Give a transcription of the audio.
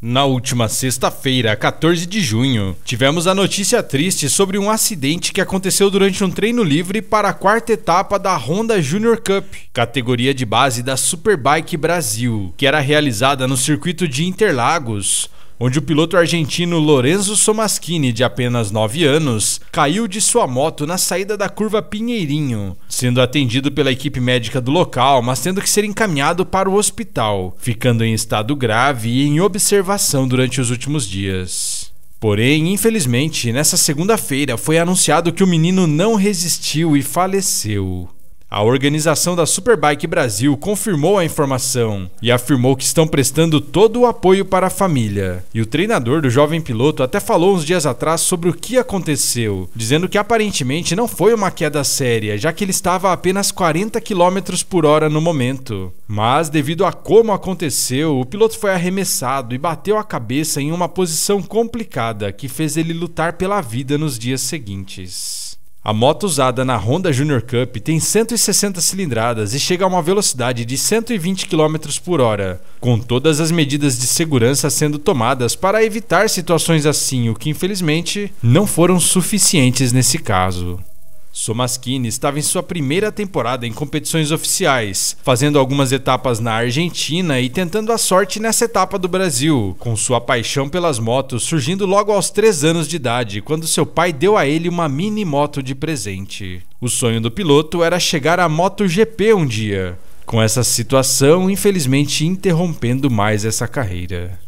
Na última sexta-feira, 14 de junho, tivemos a notícia triste sobre um acidente que aconteceu durante um treino livre para a quarta etapa da Honda Junior Cup, categoria de base da Superbike Brasil, que era realizada no circuito de Interlagos, onde o piloto argentino Lorenzo Somaschini, de apenas 9 anos, caiu de sua moto na saída da curva Pinheirinho, sendo atendido pela equipe médica do local, mas tendo que ser encaminhado para o hospital, ficando em estado grave e em observação durante os últimos dias. Porém, infelizmente, nessa segunda-feira foi anunciado que o menino não resistiu e faleceu. A organização da Superbike Brasil confirmou a informação e afirmou que estão prestando todo o apoio para a família. E o treinador do jovem piloto até falou uns dias atrás sobre o que aconteceu, dizendo que aparentemente não foi uma queda séria, já que ele estava a apenas 40 km por hora no momento. Mas, devido a como aconteceu, o piloto foi arremessado e bateu a cabeça em uma posição complicada que fez ele lutar pela vida nos dias seguintes. A moto usada na Honda Junior Cup tem 160 cilindradas e chega a uma velocidade de 120 km por hora, com todas as medidas de segurança sendo tomadas para evitar situações assim, o que infelizmente não foram suficientes nesse caso. Somaskini estava em sua primeira temporada em competições oficiais, fazendo algumas etapas na Argentina e tentando a sorte nessa etapa do Brasil, com sua paixão pelas motos surgindo logo aos 3 anos de idade, quando seu pai deu a ele uma mini moto de presente. O sonho do piloto era chegar à MotoGP um dia, com essa situação infelizmente interrompendo mais essa carreira.